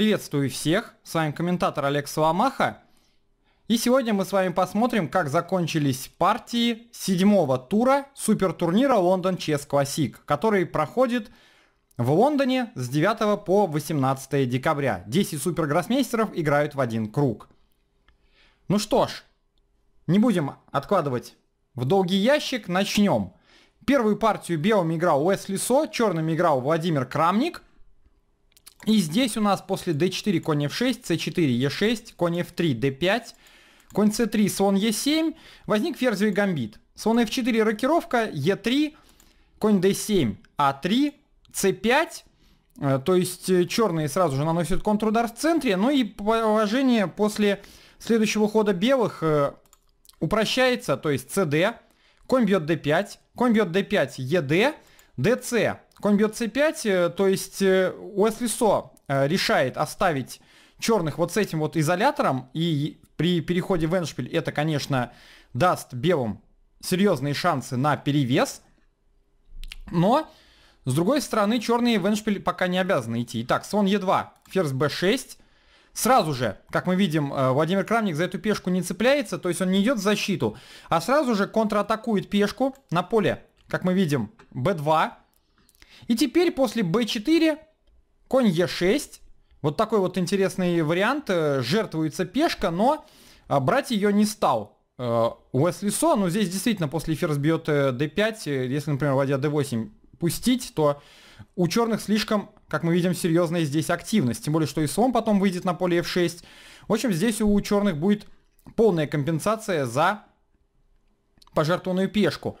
Приветствую всех, с вами комментатор Олег Соломаха. И сегодня мы с вами посмотрим, как закончились партии седьмого тура супертурнира Лондон Чес Классик, который проходит в Лондоне с 9 по 18 декабря. 10 супергроссмейстеров играют в один круг. Ну что ж, не будем откладывать в долгий ящик, начнем. Первую партию белым играл Уэсли Со, черным играл Владимир Крамник – и здесь у нас после d4 конь f6, c4 e6, конь f3 d5, конь c3 слон e7, возник ферзевый гамбит. Слон f4 рокировка, e3, конь d7, a 3 c5, то есть э, черные сразу же наносят контрудар в центре, ну и положение после следующего хода белых э, упрощается, то есть cd, конь бьет d5, конь бьет d5, ед, dc, Конь бьет c5, э, то есть э, со э, решает оставить черных вот с этим вот изолятором, и при переходе в эншпиль это, конечно, даст белым серьезные шансы на перевес, но, с другой стороны, черные в эншпиль пока не обязаны идти. Итак, слон e2, ферзь b6, Сразу же, как мы видим, Владимир Крамник за эту пешку не цепляется, то есть он не идет в защиту, а сразу же контратакует пешку на поле, как мы видим, b2, и теперь после b4, конь e6, вот такой вот интересный вариант, э, жертвуется пешка, но а, брать ее не стал. Э, Уэсли Со, Но ну, здесь действительно после ферзь бьет d5, если, например, вводя d8 пустить, то у черных слишком, как мы видим, серьезная здесь активность. Тем более, что и слон потом выйдет на поле f6. В общем, здесь у черных будет полная компенсация за пожертвованную пешку.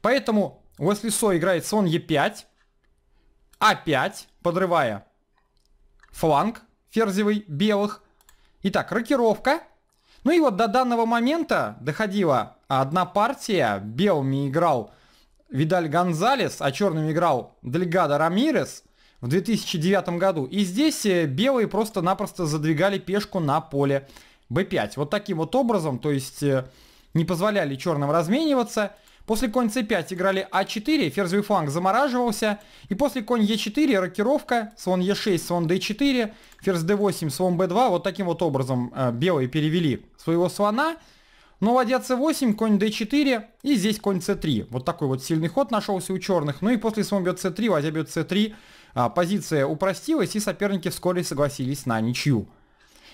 Поэтому Уэсли Со играет слон e5, а5 подрывая фланг ферзевый белых. Итак, рокировка. Ну и вот до данного момента доходила одна партия. Белыми играл Видаль Гонзалес, а черными играл Дельгадо Рамирес в 2009 году. И здесь э, белые просто-напросто задвигали пешку на поле b5. Вот таким вот образом, то есть э, не позволяли черным размениваться. После конь c5 играли а4, ферзевый фланг замораживался. И после конь e4 рокировка, слон e6, слон d4, ферзь d8, слон b2. Вот таким вот образом э, белые перевели своего слона. Но ладья c8, конь d4 и здесь конь c3. Вот такой вот сильный ход нашелся у черных. Ну и после слон бьет c3, ладья бьет c3. Э, а, позиция упростилась и соперники вскоре согласились на ничью.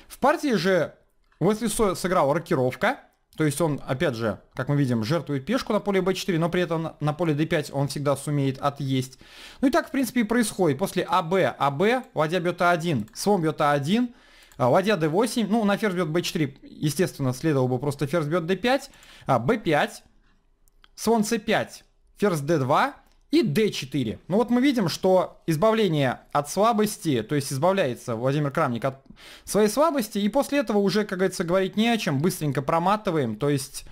В партии же Уэсли сыграл рокировка. То есть он, опять же, как мы видим, жертвует пешку на поле b4, но при этом на поле d5 он всегда сумеет отъесть. Ну и так, в принципе, и происходит. После АБ, АБ, ладья бьет А1, слон бьет А1, ладья d8, ну на ферзь бьет b4, естественно, следовало бы просто ферзь бьет d5, b5, слон c5, ферзь d2, и d4. Ну вот мы видим, что избавление от слабости, то есть избавляется Владимир Крамник от своей слабости, и после этого уже, как говорится, говорить не о чем, быстренько проматываем, то есть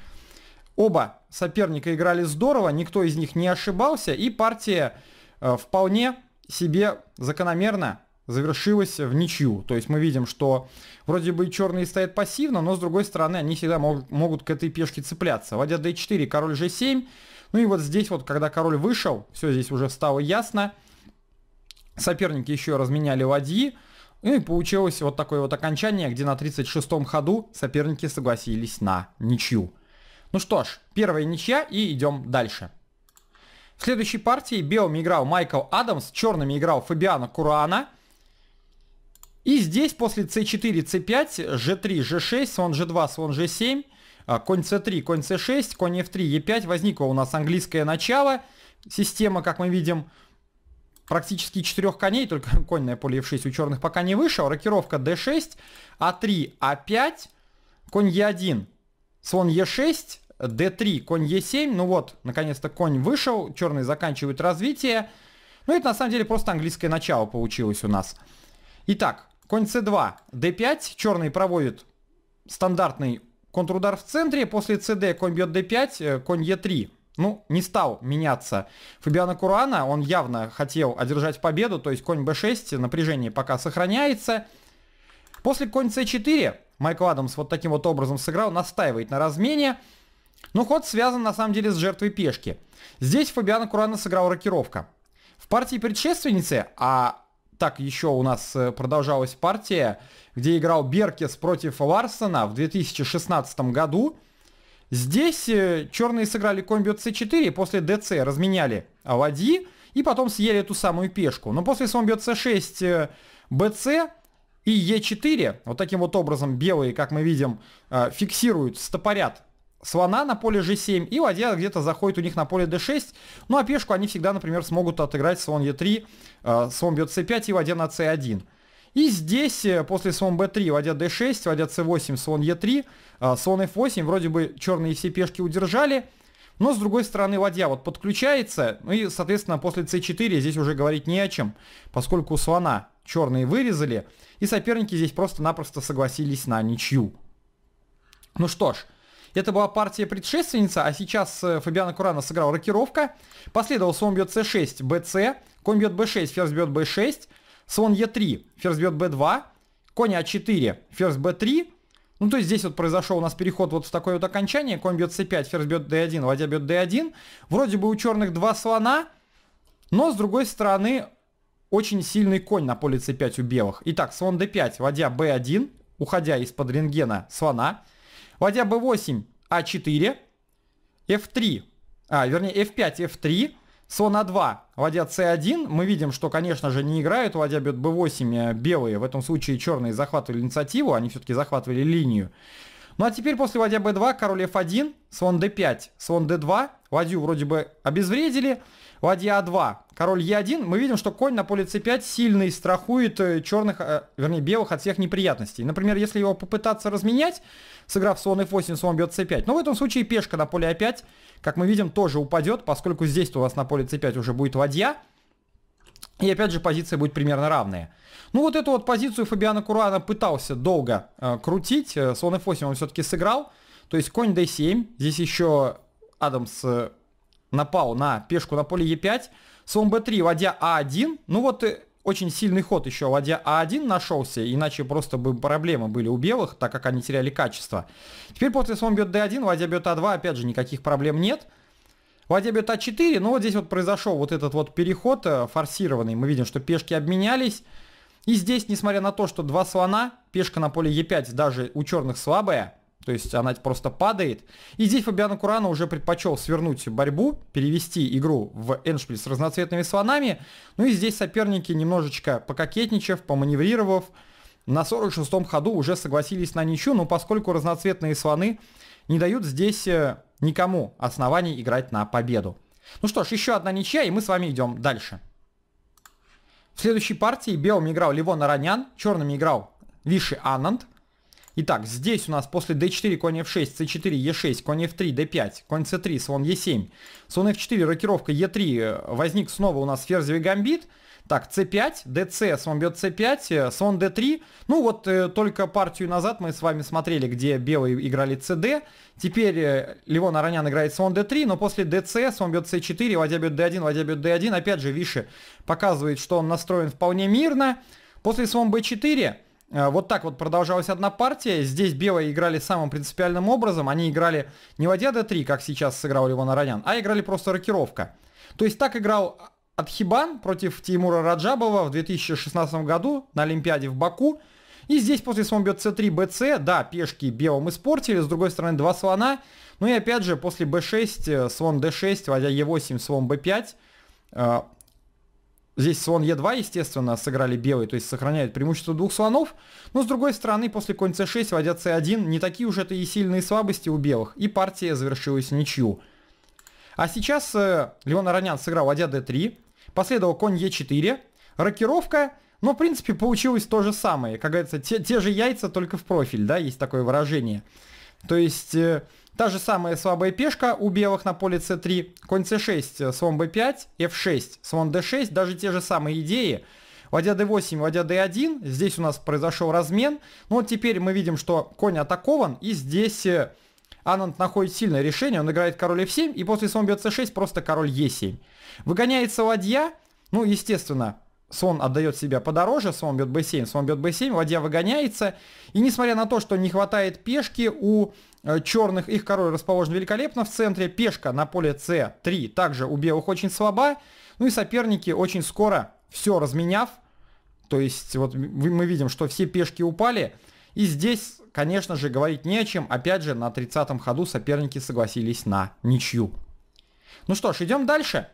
оба соперника играли здорово, никто из них не ошибался, и партия э, вполне себе закономерно завершилась в ничью. То есть мы видим, что вроде бы черные стоят пассивно, но с другой стороны они всегда мог, могут к этой пешке цепляться. Вводя d4, король g7, ну и вот здесь вот, когда король вышел, все здесь уже стало ясно. Соперники еще разменяли ладьи. Ну и получилось вот такое вот окончание, где на 36-м ходу соперники согласились на ничью. Ну что ж, первая ничья и идем дальше. В следующей партии белыми играл Майкл Адамс, черными играл Фабиано Курана. И здесь после c4, c5, g3, g6, слон g2, слон g7 а, конь c3, конь c6, конь f3, e5. Возникло у нас английское начало. Система, как мы видим, практически четырех коней, только конь поле f6 у черных пока не вышел. Рокировка d6, a3, a5, конь e1, слон e6, d3, конь e7. Ну вот, наконец-то конь вышел, черные заканчивают развитие. Ну это на самом деле просто английское начало получилось у нас. Итак, конь c2, d5, черные проводят стандартный Контрудар в центре, после ЦД конь бьет d5, э, конь e3. Ну, не стал меняться Фабиана Курана, он явно хотел одержать победу, то есть конь b6, напряжение пока сохраняется. После конь c4 Майкл Адамс вот таким вот образом сыграл, настаивает на размене. Но ход связан на самом деле с жертвой пешки. Здесь Фабиана Курана сыграл рокировка. В партии предшественницы, а так еще у нас э, продолжалась партия, где играл Беркес против Ларсона в 2016 году. Здесь э, черные сыграли комбио c4, после ДЦ разменяли ладьи и потом съели эту самую пешку. Но после слон бьет c6, БЦ и Е4, вот таким вот образом белые, как мы видим, э, фиксируют, стопорят слона на поле g7, и ладья где-то заходит у них на поле d6. Ну а пешку они всегда, например, смогут отыграть слон e3, э, слон бьет c5 и ладья на c1. И здесь э, после слон b3, ладья d6, ладья c8, слон e3, э, слон f8, вроде бы черные все пешки удержали, но с другой стороны ладья вот подключается, ну и, соответственно, после c4 здесь уже говорить не о чем, поскольку слона черные вырезали, и соперники здесь просто-напросто согласились на ничью. Ну что ж, это была партия предшественница, а сейчас э, Фабиана Курана сыграл рокировка. Последовал слон бьет c6, bc, конь бьет b6, ферзь бьет b6, слон e3, ферзь бьет b2, конь а4, ферзь b3. Ну, то есть здесь вот произошел у нас переход вот в такое вот окончание. Конь бьет c5, ферзь бьет d1, ладья бьет d1. Вроде бы у черных два слона, но с другой стороны очень сильный конь на поле c5 у белых. Итак, слон d5, ладья b1, уходя из-под рентгена слона. Ладья b8, а4, f3, а, вернее, f5, f3, слон а2, ладья c1. Мы видим, что, конечно же, не играют, ладья бьет b8 э, белые, в этом случае черные захватывали инициативу, они все-таки захватывали линию. Ну а теперь после ладья b2, король f1, слон d5, слон d2, ладью вроде бы обезвредили, ладья а2, король e 1 мы видим, что конь на поле c5 сильный страхует э, черных, э, вернее, белых от всех неприятностей. Например, если его попытаться разменять, сыграв слон f8, слон бьет c5. Но в этом случае пешка на поле a5, а как мы видим, тоже упадет, поскольку здесь у вас на поле c5 уже будет ладья. И опять же позиция будет примерно равная. Ну вот эту вот позицию Фабиана Курана пытался долго э, крутить. Э, слон f8 он все-таки сыграл. То есть конь d7. Здесь еще Адамс э, напал на пешку на поле e5 слон b3, ладья а1. Ну вот и э, очень сильный ход еще ладья А1 нашелся, иначе просто бы проблемы были у белых, так как они теряли качество. Теперь после слон бьет d1, ладья бьет А2, опять же, никаких проблем нет. Ладья бьет А4, ну вот здесь вот произошел вот этот вот переход э, форсированный. Мы видим, что пешки обменялись. И здесь, несмотря на то, что два слона, пешка на поле Е5 даже у черных слабая, то есть она просто падает. И здесь Фабиано Курано уже предпочел свернуть борьбу, перевести игру в эндшпиль с разноцветными слонами. Ну и здесь соперники, немножечко пококетничав, поманеврировав, на 46-м ходу уже согласились на ничью, но поскольку разноцветные слоны не дают здесь э, никому оснований играть на победу. Ну что ж, еще одна ничья, и мы с вами идем дальше. В следующей партии белым играл Левон Аранян, черным играл Виши Ананд. Итак, здесь у нас после d4, конь f6, c4, e6, конь f3, d5, конь c3, слон e7, слон f4, рокировка e3, возник снова у нас ферзевый гамбит. Так, c5, dc, слон бьет c5, слон d3. Ну вот э, только партию назад мы с вами смотрели, где белые играли cd. Теперь э, Левон Аронян играет слон d3, но после dc, слон бьет c4, ладья бьет d1, ладья бьет d1. Опять же, Виши показывает, что он настроен вполне мирно. После слон b4 Э, вот так вот продолжалась одна партия. Здесь белые играли самым принципиальным образом. Они играли не ладья d3, как сейчас сыграл Левон Аранян, а играли просто рокировка. То есть так играл Атхибан против Тимура Раджабова в 2016 году на Олимпиаде в Баку. И здесь после слон бьет c3, bc, да, пешки белым испортили, с другой стороны два слона. Ну и опять же, после b6, э, слон d6, ладья e8, слон b5, Здесь слон Е2, естественно, сыграли белый, то есть сохраняют преимущество двух слонов. Но с другой стороны, после конь c 6 водя c 1 не такие уже это и сильные слабости у белых. И партия завершилась ничью. А сейчас э, Леон Аронян сыграл ладья d3, последовал конь e4, рокировка, но в принципе получилось то же самое. Как говорится, те, те же яйца, только в профиль, да, есть такое выражение. То есть... Э, Та же самая слабая пешка у белых на поле c3, конь c6, слон b5, f6, слон d6, даже те же самые идеи. Ладья d8, ладья d1, здесь у нас произошел размен. Но ну, вот теперь мы видим, что конь атакован, и здесь э, Ананд находит сильное решение, он играет король f7, и после слон бьет c6 просто король e7. Выгоняется ладья, ну, естественно, слон отдает себя подороже, слон бьет b7, слон бьет b7, ладья выгоняется. И несмотря на то, что не хватает пешки у Э, черных. Их король расположен великолепно в центре. Пешка на поле c3 также у белых очень слаба. Ну и соперники очень скоро, все разменяв, то есть вот мы видим, что все пешки упали. И здесь, конечно же, говорить не о чем. Опять же, на 30-м ходу соперники согласились на ничью. Ну что ж, идем дальше.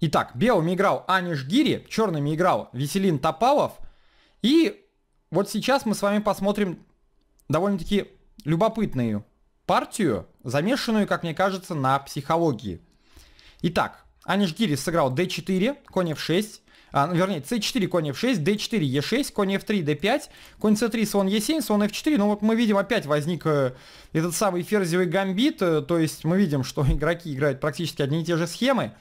Итак, белыми играл Аниш Гири, черными играл Веселин Топалов. И вот сейчас мы с вами посмотрим довольно-таки любопытную партию, замешанную, как мне кажется, на психологии. Итак, Аниш Гирис сыграл d4, конь f6, а, ну, вернее, c4, конь f6, d4, e6, конь f3, d5, конь c3, слон e7, слон f4. Ну вот мы видим, опять возник э, этот самый ферзевый гамбит, э, то есть мы видим, что игроки играют практически одни и те же схемы.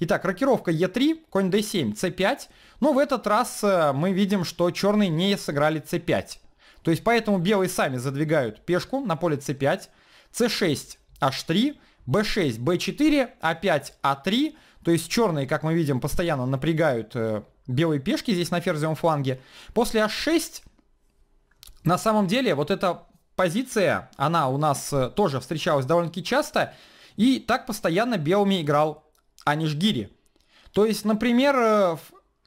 Итак, рокировка e3, конь d7, c5. Ну в этот раз э, мы видим, что черные не сыграли c5. То есть поэтому белые сами задвигают пешку на поле c5, c6, h3, b6, b4, a5, a3. То есть черные, как мы видим, постоянно напрягают э, белые пешки здесь на ферзевом фланге. После h6 на самом деле вот эта позиция, она у нас э, тоже встречалась довольно-таки часто. И так постоянно белыми играл Анишгири. То есть, например, э,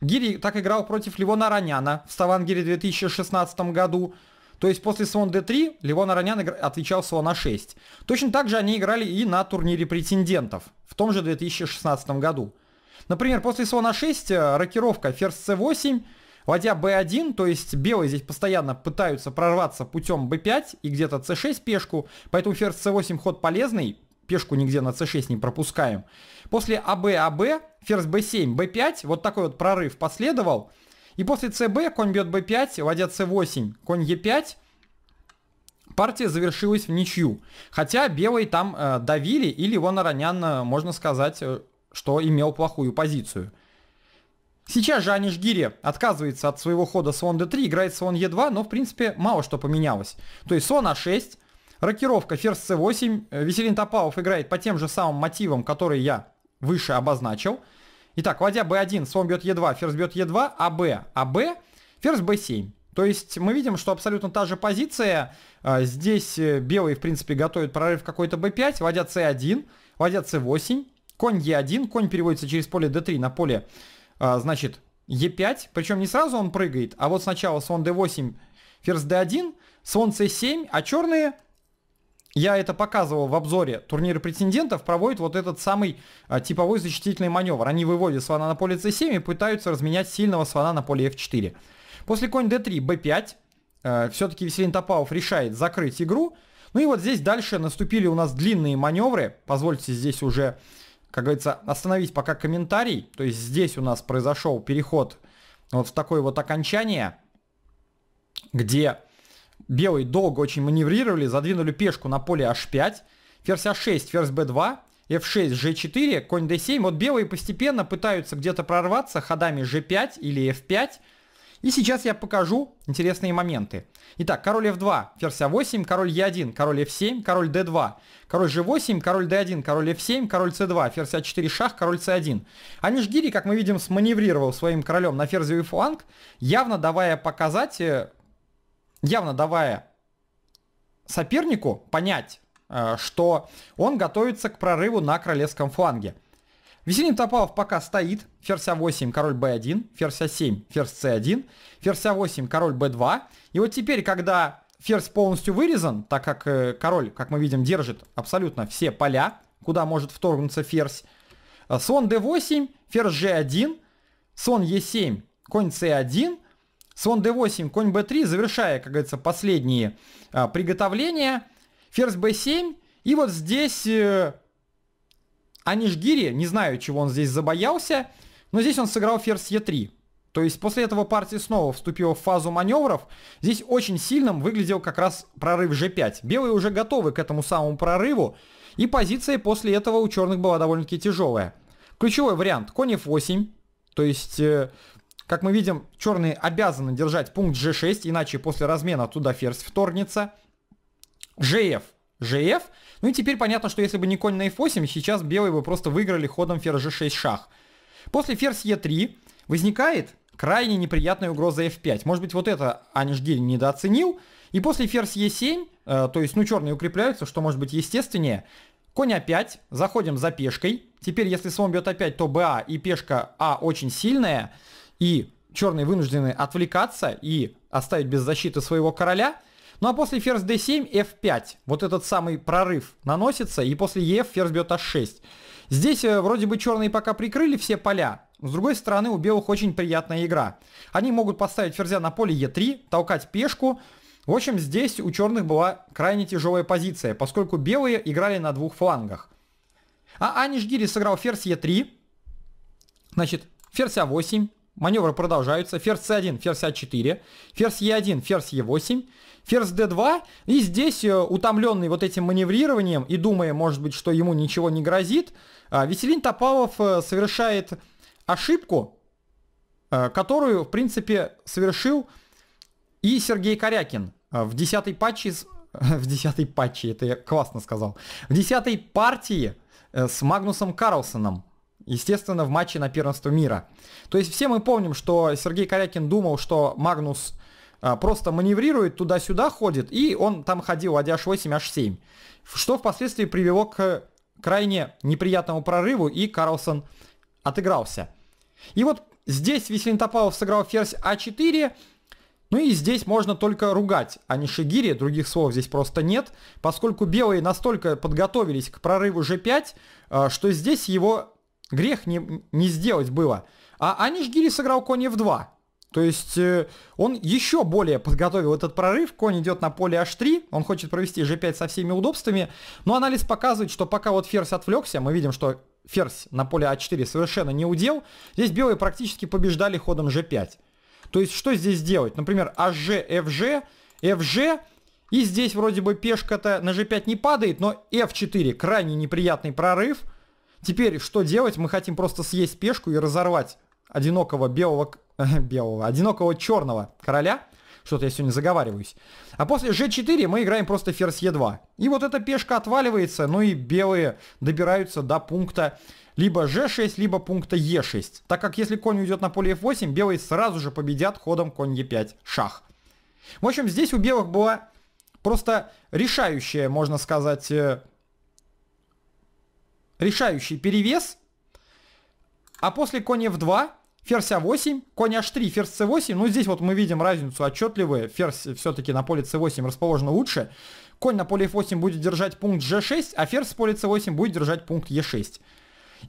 Гири так играл против Ливона Раняна в Ставангере 2016 году. То есть после слон d3 Левон Аронян отвечал a 6. Точно так же они играли и на турнире претендентов в том же 2016 году. Например, после слона 6 э, рокировка ферзь c8, ладья b1, то есть белые здесь постоянно пытаются прорваться путем b5 и где-то c6 пешку, поэтому ферзь c8 ход полезный, пешку нигде на c6 не пропускаем. После АБ, АБ, ферзь b7, b5, вот такой вот прорыв последовал. И после cb конь бьет b5, ладья c8, конь e5. Партия завершилась в ничью. Хотя белые там э, давили, или Леон Аронян, э, можно сказать, э, что имел плохую позицию. Сейчас же Анишгири отказывается от своего хода слон d3, играет слон e2, но в принципе мало что поменялось. То есть слон a 6 Рокировка ферзь c8. Веселин Топалов играет по тем же самым мотивам, которые я выше обозначил. Итак, ладья b1, слон бьет e2, ферзь бьет e2, аб, аб, ферзь b7. То есть мы видим, что абсолютно та же позиция. Э, здесь э, белые, в принципе, готовят прорыв какой-то b5, ладья c1, ладья c8, конь e1, конь переводится через поле d3 на поле, э, значит, e5. Причем не сразу он прыгает, а вот сначала слон d8, ферзь d1, слон c7, а черные я это показывал в обзоре турнира претендентов, проводит вот этот самый а, типовой защитительный маневр. Они выводят слона на поле c7 и пытаются разменять сильного слона на поле f4. После конь d3, b5, э, а, все-таки Веселин Топалов решает закрыть игру. Ну и вот здесь дальше наступили у нас длинные маневры. Позвольте здесь уже, как говорится, остановить пока комментарий. То есть здесь у нас произошел переход вот в такое вот окончание, где белые долго очень маневрировали, задвинули пешку на поле h5, ферзь а6, ферзь b2, f6, g4, конь d7. Вот белые постепенно пытаются где-то прорваться ходами g5 или f5. И сейчас я покажу интересные моменты. Итак, король f2, ферзь a а 8 король e1, король f7, король d2, король g8, король d1, король f7, король c2, ферзь a а 4 шах, король c1. Аниш как мы видим, сманеврировал своим королем на ферзевый фланг, явно давая показать э, явно давая сопернику понять, э, что он готовится к прорыву на королевском фланге. Веселин Топалов пока стоит. Ферзь А8, король Б1, ферзь А7, ферзь С1, ферзь А8, король Б2. И вот теперь, когда ферзь полностью вырезан, так как э, король, как мы видим, держит абсолютно все поля, куда может вторгнуться ферзь, э, слон d8, ферзь g1, слон e7, конь c1, слон d8, конь b3, завершая, как говорится, последние а, приготовления, ферзь b7, и вот здесь э, Анишгири, не знаю, чего он здесь забоялся, но здесь он сыграл ферзь e3. То есть после этого партия снова вступила в фазу маневров. Здесь очень сильным выглядел как раз прорыв g5. Белые уже готовы к этому самому прорыву, и позиция после этого у черных была довольно-таки тяжелая. Ключевой вариант конь f8, то есть э, как мы видим, черные обязаны держать пункт G6, иначе после размена туда ферзь вторгнется. GF, GF. Ну и теперь понятно, что если бы не конь на F8, сейчас белые бы просто выиграли ходом ферзь G6 шах. После ферзь E3 возникает крайне неприятная угроза F5. Может быть, вот это Анишгиль недооценил. И после ферзь e 7 э, то есть, ну, черные укрепляются, что может быть естественнее, Конь А5, заходим за пешкой. Теперь, если слон бьет А5, то БА и пешка А очень сильная и черные вынуждены отвлекаться и оставить без защиты своего короля. Ну а после ферзь d7, f5. Вот этот самый прорыв наносится, и после e ферзь бьет h6. Здесь э, вроде бы черные пока прикрыли все поля, с другой стороны, у белых очень приятная игра. Они могут поставить ферзя на поле Е3, толкать пешку. В общем, здесь у черных была крайне тяжелая позиция, поскольку белые играли на двух флангах. А Аниш сыграл ферзь Е3. Значит, ферзь А8, Маневры продолжаются. Ферзь c1, ферзь a а 4 ферзь e1, ферзь e8, ферзь d2. И здесь, э, утомленный вот этим маневрированием и думая, может быть, что ему ничего не грозит, э, Веселин Топалов э, совершает ошибку, которую, в принципе, совершил и Сергей Корякин в 10-й патче, в 10-й патче, это я классно сказал, в 10-й партии с Магнусом Карлсоном. Естественно, в матче на первенство мира. То есть все мы помним, что Сергей Корякин думал, что Магнус а, просто маневрирует, туда-сюда ходит, и он там ходил ладья h8, h7. Что впоследствии привело к крайне неприятному прорыву, и Карлсон отыгрался. И вот здесь Веселин-Топалов сыграл ферзь а4, ну и здесь можно только ругать, а не Шигири, других слов здесь просто нет, поскольку белые настолько подготовились к прорыву g5, а, что здесь его Грех не, не сделать было. А Аниш Гири сыграл конь f2. То есть э, он еще более подготовил этот прорыв. Конь идет на поле h3. Он хочет провести g5 со всеми удобствами. Но анализ показывает, что пока вот ферзь отвлекся, мы видим, что ферзь на поле a 4 совершенно не удел. Здесь белые практически побеждали ходом g5. То есть что здесь делать? Например, hg, fg, fg. И здесь вроде бы пешка-то на g5 не падает, но f4 крайне неприятный прорыв – Теперь что делать? Мы хотим просто съесть пешку и разорвать одинокого белого... белого... Одинокого черного короля. Что-то я сегодня заговариваюсь. А после g4 мы играем просто ферзь e2. И вот эта пешка отваливается, ну и белые добираются до пункта либо g6, либо пункта e6. Так как если конь уйдет на поле f8, белые сразу же победят ходом конь e5 шах. В общем, здесь у белых была просто решающая, можно сказать, э, решающий перевес. А после конь f2, ферзь а8, конь h3, ферзь c8. Ну, здесь вот мы видим разницу отчетливую. Ферзь все-таки на поле c8 расположен лучше. Конь на поле f8 будет держать пункт g6, а ферзь с поле c8 будет держать пункт e6.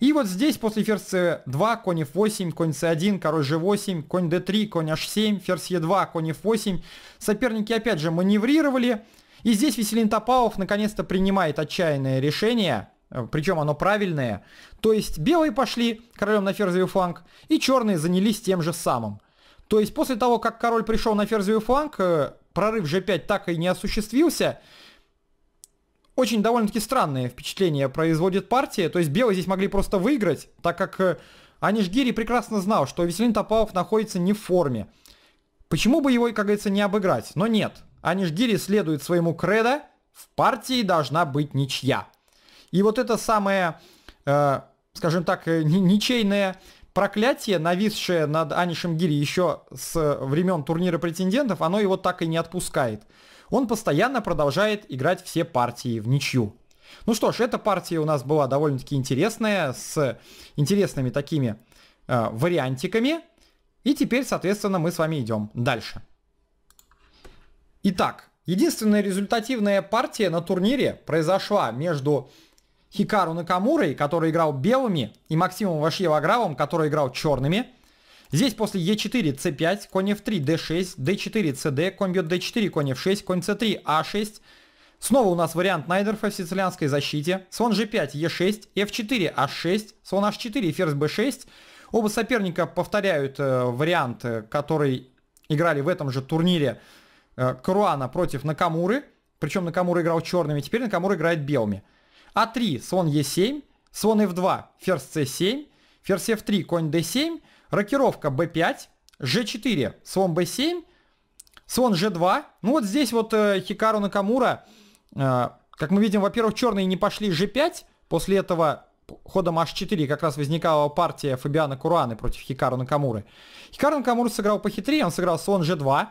И вот здесь после ферзь c2, конь f8, конь c1, король g8, конь d3, конь h7, ферзь e2, конь f8. Соперники опять же маневрировали. И здесь Веселин Топалов наконец-то принимает отчаянное решение – Э, причем оно правильное. То есть белые пошли королем на ферзевый фланг, и черные занялись тем же самым. То есть после того, как король пришел на ферзевый фланг, э, прорыв g5 так и не осуществился. Очень довольно-таки странное впечатление производит партия. То есть белые здесь могли просто выиграть, так как э, Анишгири прекрасно знал, что Веселин Топалов находится не в форме. Почему бы его, как говорится, не обыграть? Но нет. Анишгири следует своему кредо, в партии должна быть ничья. И вот это самое, э, скажем так, э, ничейное проклятие, нависшее над Анишем Гири еще с времен турнира претендентов, оно его так и не отпускает. Он постоянно продолжает играть все партии в ничью. Ну что ж, эта партия у нас была довольно-таки интересная, с интересными такими э, вариантиками. И теперь, соответственно, мы с вами идем дальше. Итак, единственная результативная партия на турнире произошла между Хикару Накамурой, который играл белыми, и Максимом Вашьевагравом, который играл черными. Здесь после Е4, С5, конь F3, D6, D4, CD, конь бьет D4, конь F6, конь C3, А6. Снова у нас вариант Найдерфа в сицилианской защите. Слон G5, E6, F4, H6, слон H4, ферзь B6. Оба соперника повторяют э, вариант, э, который играли в этом же турнире э, Круана против Накамуры. Причем Накамура играл черными, теперь Накамура играет белыми. А3, слон Е7, слон F2, ферзь C7, ферзь F3, конь D7, рокировка B5, G4, слон B7, слон G2. Ну вот здесь вот э, Хикару Накамура, э, как мы видим, во-первых, черные не пошли G5, после этого ходом H4 как раз возникала партия Фабиана Кураны против Хикару Накамуры. Хикару Накамура сыграл похитрее, он сыграл слон G2.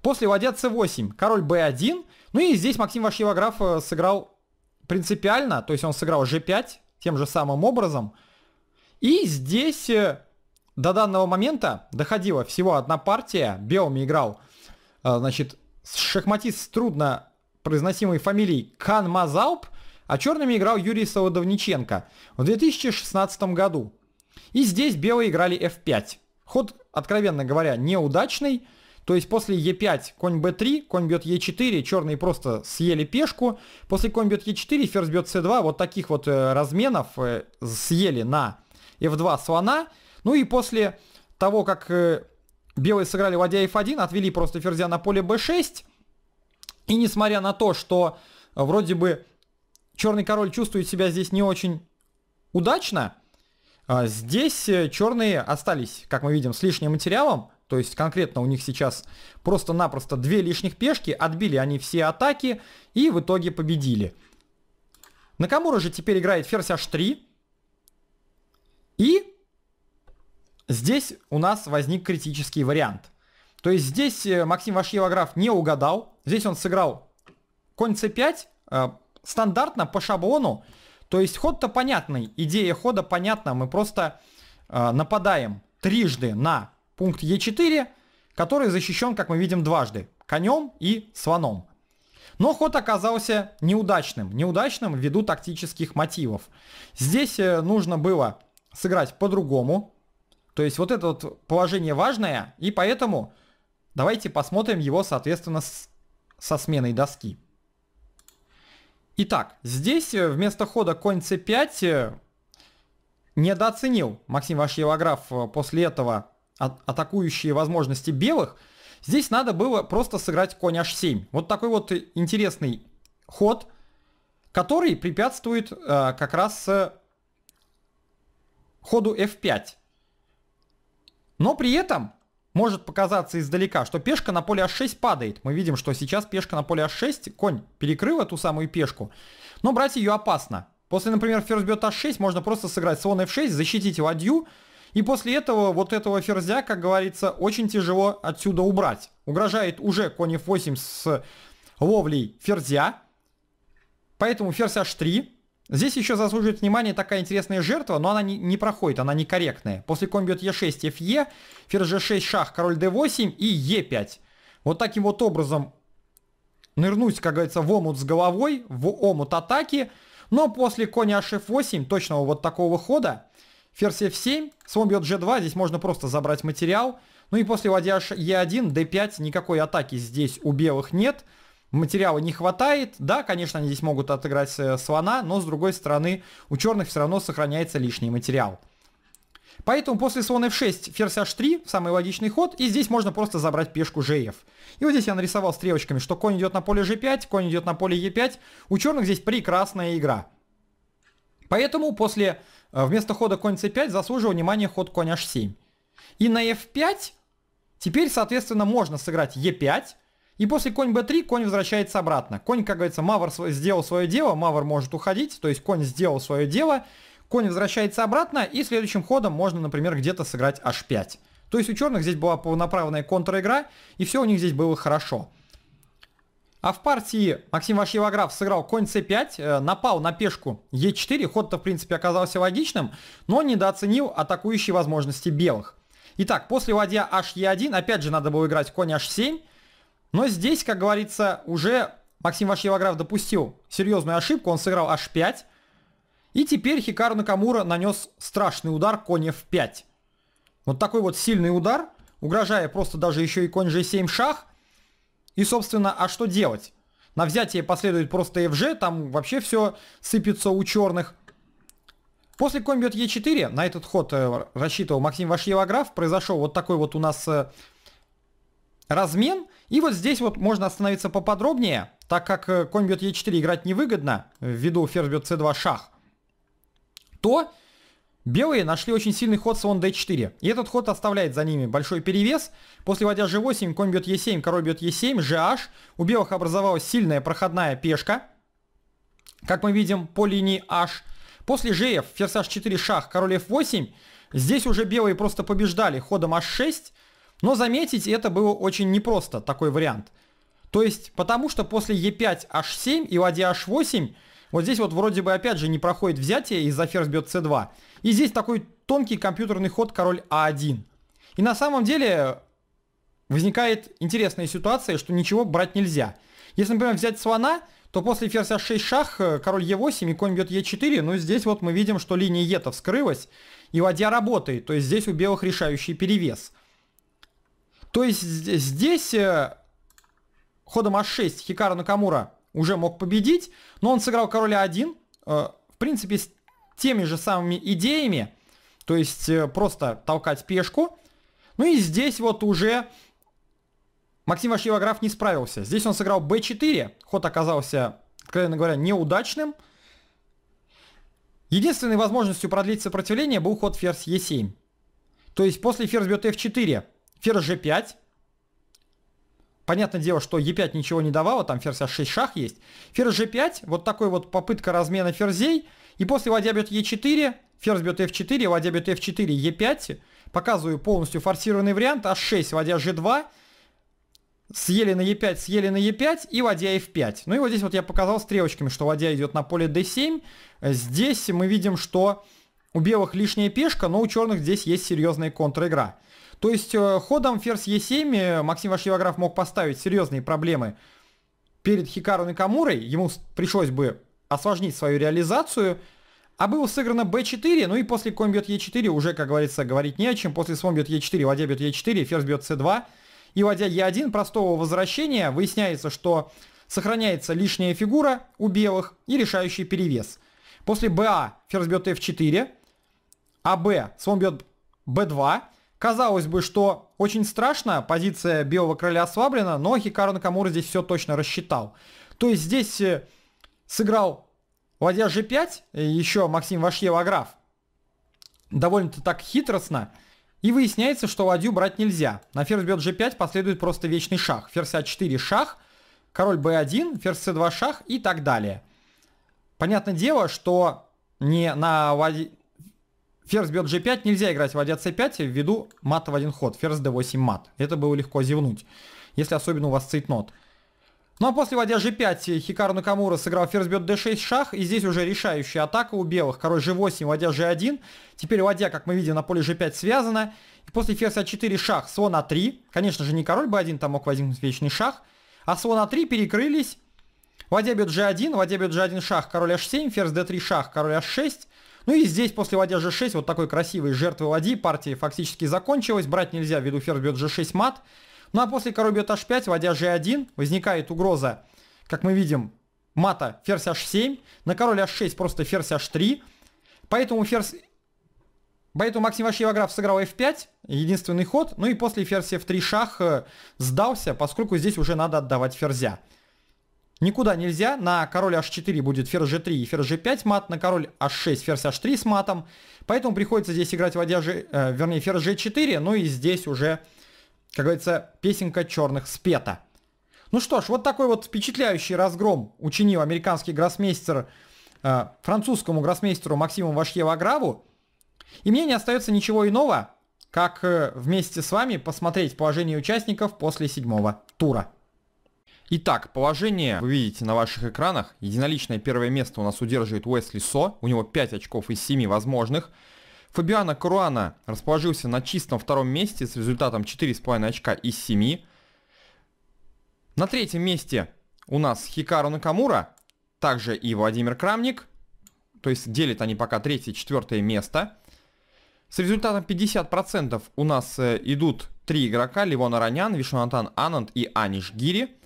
После ладья C8, король B1, ну и здесь Максим Вашьевограф э, сыграл принципиально, то есть он сыграл G5 тем же самым образом. И здесь э, до данного момента доходила всего одна партия. Белыми играл, э, значит, шахматист с трудно произносимой фамилией Кан Мазалп, а черными играл Юрий Солодовниченко в 2016 году. И здесь белые играли F5. Ход, откровенно говоря, неудачный – то есть после Е5 конь Б3, конь бьет Е4, черные просто съели пешку. После конь бьет Е4, ферзь бьет С2. Вот таких вот э, разменов э, съели на F2 слона. Ну и после того, как э, белые сыграли ладья F1, отвели просто ферзя на поле B6. И несмотря на то, что вроде бы черный король чувствует себя здесь не очень удачно, а, здесь черные остались, как мы видим, с лишним материалом. То есть конкретно у них сейчас просто-напросто две лишних пешки, отбили они все атаки и в итоге победили. Накамура же теперь играет ферзь h3. И здесь у нас возник критический вариант. То есть здесь э, Максим Вашьева-граф не угадал. Здесь он сыграл конь c5, э, стандартно по шаблону. То есть ход-то понятный, идея хода понятна. Мы просто э, нападаем трижды на пункт Е4, который защищен, как мы видим, дважды, конем и слоном. Но ход оказался неудачным, неудачным ввиду тактических мотивов. Здесь э, нужно было сыграть по-другому, то есть вот это вот положение важное, и поэтому давайте посмотрим его, соответственно, с, со сменой доски. Итак, здесь э, вместо хода конь c5 э, недооценил Максим Вашьелограф после этого а, атакующие возможности белых, здесь надо было просто сыграть конь h7. Вот такой вот интересный ход, который препятствует э, как раз э, ходу f5. Но при этом может показаться издалека, что пешка на поле h6 падает. Мы видим, что сейчас пешка на поле h6, конь перекрыл эту самую пешку, но брать ее опасно. После, например, ферзь бьет h6, можно просто сыграть слон f6, защитить ладью, и после этого вот этого ферзя, как говорится, очень тяжело отсюда убрать. Угрожает уже конь f8 с ловлей ферзя. Поэтому ферзь h3. Здесь еще заслуживает внимания такая интересная жертва, но она не, не проходит, она некорректная. После конь бьет e6, fe, ферзь g6, шах, король d8 и e5. Вот таким вот образом нырнуть, как говорится, в омут с головой, в омут атаки. Но после коня h8, точного вот такого хода, Ферзь f7, слон бьет g2, здесь можно просто забрать материал. Ну и после ладья e1, d5, никакой атаки здесь у белых нет. Материала не хватает, да, конечно, они здесь могут отыграть э, слона, но с другой стороны у черных все равно сохраняется лишний материал. Поэтому после слона f6 ферзь h3, самый логичный ход, и здесь можно просто забрать пешку gf. И вот здесь я нарисовал стрелочками, что конь идет на поле g5, конь идет на поле e5. У черных здесь прекрасная игра. Поэтому после а вместо хода конь c5 заслуживал внимания ход конь h7. И на f5 теперь, соответственно, можно сыграть e5, и после конь b3 конь возвращается обратно. Конь, как говорится, мавр сделал свое дело, мавр может уходить, то есть конь сделал свое дело, конь возвращается обратно, и следующим ходом можно, например, где-то сыграть h5. То есть у черных здесь была полноправная контр-игра, и все у них здесь было хорошо. А в партии Максим Вашьевограф сыграл конь c5, э, напал на пешку e4, ход-то в принципе оказался логичным, но недооценил атакующие возможности белых. Итак, после ладья HE1, опять же надо было играть конь H7, но здесь, как говорится, уже Максим Вашьевограф допустил серьезную ошибку, он сыграл H5, и теперь Хикару Накамура нанес страшный удар конь F5. Вот такой вот сильный удар, угрожая просто даже еще и конь G7 шах, и, собственно, а что делать? На взятие последует просто FG, там вообще все сыпется у черных. После конь Е4, на этот ход э, рассчитывал Максим Вашьевограф, произошел вот такой вот у нас э, размен. И вот здесь вот можно остановиться поподробнее, так как э, конь Е4 играть невыгодно, э, ввиду ферзь бьет С 2 шах, то Белые нашли очень сильный ход слон d4, и этот ход оставляет за ними большой перевес. После водя g8, конь бьет e7, король бьет e7, gh. У белых образовалась сильная проходная пешка, как мы видим по линии h. После gf, ферзь h4, шах, король f8. Здесь уже белые просто побеждали ходом h6, но заметить это было очень непросто, такой вариант. То есть, потому что после e5, h7 и ладья h8, вот здесь вот вроде бы опять же не проходит взятие из-за ферзь бьет c2. И здесь такой тонкий компьютерный ход король А1. И на самом деле возникает интересная ситуация, что ничего брать нельзя. Если, например, взять слона, то после ферзя 6 шах э, король Е8 и конь бьет Е4, но ну, здесь вот мы видим, что линия Е-то вскрылась, и ладья работает, то есть здесь у белых решающий перевес. То есть здесь э, ходом А6 Хикара Накамура уже мог победить, но он сыграл короля 1, а э, в принципе, теми же самыми идеями, то есть э, просто толкать пешку. Ну и здесь вот уже Максим Вашьевограф не справился. Здесь он сыграл b4, ход оказался, откровенно говоря, неудачным. Единственной возможностью продлить сопротивление был ход ферзь e7. То есть после ферзь бьет f4, ферзь g5. Понятное дело, что e5 ничего не давало, там ферзь h6 а шах есть. Ферзь g5, вот такой вот попытка размена ферзей – и после ладья бьет Е4, ферзь бьет F4, ладья бьет F4, Е5. Показываю полностью форсированный вариант. H6, ладья G2. Съели на Е5, съели на Е5 и ладья F5. Ну и вот здесь вот я показал стрелочками, что ладья идет на поле D7. Здесь мы видим, что у белых лишняя пешка, но у черных здесь есть серьезная контр-игра. То есть э, ходом ферзь Е7 э, Максим Вашьевограф мог поставить серьезные проблемы перед Хикару Накамурой. Ему пришлось бы осложнить свою реализацию. А было сыграно b4, ну и после конь бьет e4 уже, как говорится, говорить не о чем. После слон бьет e4, ладья бьет e4, ферзь бьет c2. И ладья e1 простого возвращения выясняется, что сохраняется лишняя фигура у белых и решающий перевес. После ba а ферзь бьет f4, а b слон бьет b2. Казалось бы, что очень страшно, позиция белого короля ослаблена, но Хикару Накамура здесь все точно рассчитал. То есть здесь э, сыграл ладья g5, еще Максим Вашьева граф, довольно-то так хитростно, и выясняется, что ладью брать нельзя. На ферзь бьет g5, последует просто вечный шах. Ферзь a а 4 шах, король b1, ферзь c2 шах и так далее. Понятное дело, что не на ладье... Ферзь бьет g5, нельзя играть ладья c5 ввиду мата в один ход. Ферзь d8 мат. Это было легко зевнуть, если особенно у вас цейтнот. Ну а после ладья g5 Хикару Накамура сыграл ферзь бьет d6 шах, и здесь уже решающая атака у белых. Король g8, ладья g1. Теперь ладья, как мы видим, на поле g5 связана. И после ферзь а4 шах, слон а3. Конечно же, не король b1, там мог возникнуть вечный шах. А слон а3 перекрылись. Ладья бьет g1, ладья бьет g1 шах, король h7, ферзь d3 шах, король h6. Ну и здесь после ладья g6 вот такой красивой жертвы ладьи партия фактически закончилась. Брать нельзя, ввиду ферзь бьет g6 мат. Ну а после король бьет h5, вводя g1, возникает угроза, как мы видим, мата ферзь h7, на король h6 просто ферзь h3, поэтому ферзь... Поэтому Максим Вашиеваграф сыграл f5, единственный ход, ну и после ферзь f3 шах э, сдался, поскольку здесь уже надо отдавать ферзя. Никуда нельзя, на король h4 будет ферзь g3 и ферзь g5 мат, на король h6 ферзь h3 с матом, поэтому приходится здесь играть водя, э, вернее, ферзь g4, ну и здесь уже как говорится, песенка черных спета. Ну что ж, вот такой вот впечатляющий разгром учинил американский гроссмейстер э, французскому гроссмейстеру Максиму Вашье-Ваграву. И мне не остается ничего иного, как э, вместе с вами посмотреть положение участников после седьмого тура. Итак, положение вы видите на ваших экранах. Единоличное первое место у нас удерживает Уэсли Со. У него 5 очков из 7 возможных. Фабиана Каруана расположился на чистом втором месте с результатом 4,5 очка из 7. На третьем месте у нас Хикару Накамура, также и Владимир Крамник. То есть делят они пока третье четвертое место. С результатом 50% у нас э, идут три игрока. Ливон Аранян, Вишнатан Ананд и Аниш Гири.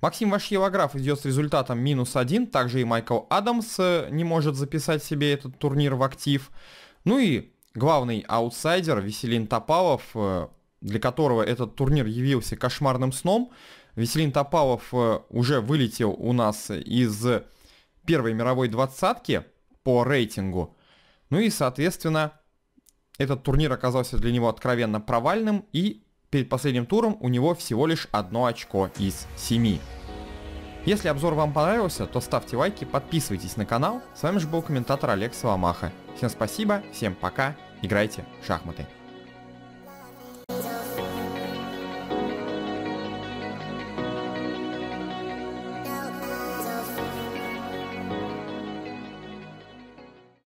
Максим Вашьелограф идет с результатом минус один. Также и Майкл Адамс э, не может записать себе этот турнир в актив. Ну и главный аутсайдер Веселин Топалов, э, для которого этот турнир явился кошмарным сном. Веселин Топалов э, уже вылетел у нас из первой мировой двадцатки по рейтингу. Ну и, соответственно, этот турнир оказался для него откровенно провальным, и перед последним туром у него всего лишь одно очко из семи. Если обзор вам понравился, то ставьте лайки, подписывайтесь на канал. С вами же был комментатор Олег Соломаха. Всем спасибо, всем пока играйте в шахматы.